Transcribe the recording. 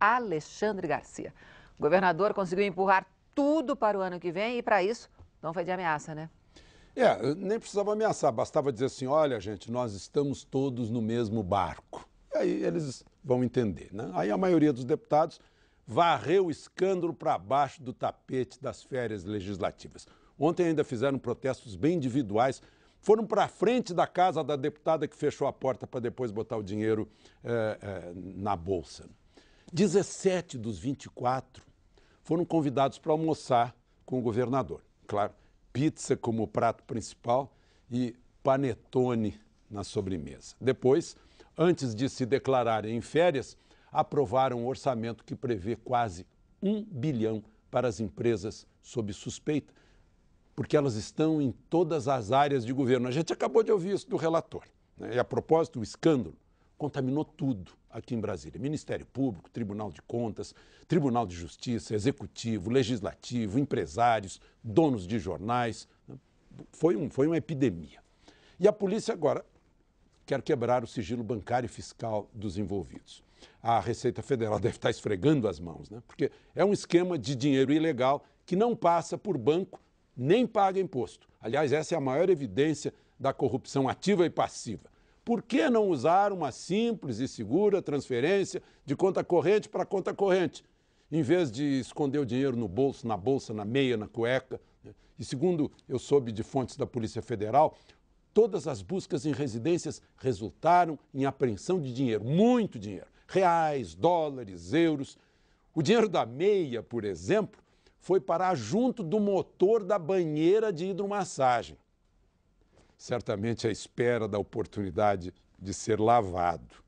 Alexandre Garcia. O governador conseguiu empurrar tudo para o ano que vem e, para isso, não foi de ameaça, né? É, nem precisava ameaçar, bastava dizer assim: olha, gente, nós estamos todos no mesmo barco. E aí eles vão entender, né? Aí a maioria dos deputados varreu o escândalo para baixo do tapete das férias legislativas. Ontem ainda fizeram protestos bem individuais, foram para a frente da casa da deputada que fechou a porta para depois botar o dinheiro eh, eh, na bolsa. 17 dos 24 foram convidados para almoçar com o governador. Claro, pizza como prato principal e panetone na sobremesa. Depois, antes de se declararem em férias, aprovaram um orçamento que prevê quase um bilhão para as empresas sob suspeita, porque elas estão em todas as áreas de governo. A gente acabou de ouvir isso do relator. Né? E a propósito, o escândalo contaminou tudo aqui em Brasília. Ministério Público, Tribunal de Contas, Tribunal de Justiça, Executivo, Legislativo, empresários, donos de jornais. Foi, um, foi uma epidemia. E a polícia agora quer quebrar o sigilo bancário e fiscal dos envolvidos. A Receita Federal deve estar esfregando as mãos, né? porque é um esquema de dinheiro ilegal que não passa por banco nem paga imposto. Aliás, essa é a maior evidência da corrupção ativa e passiva. Por que não usar uma simples e segura transferência de conta corrente para conta corrente, em vez de esconder o dinheiro no bolso, na bolsa, na meia, na cueca? Né? E segundo eu soube de fontes da Polícia Federal, todas as buscas em residências resultaram em apreensão de dinheiro, muito dinheiro, reais, dólares, euros. O dinheiro da meia, por exemplo, foi parar junto do motor da banheira de hidromassagem certamente à espera da oportunidade de ser lavado.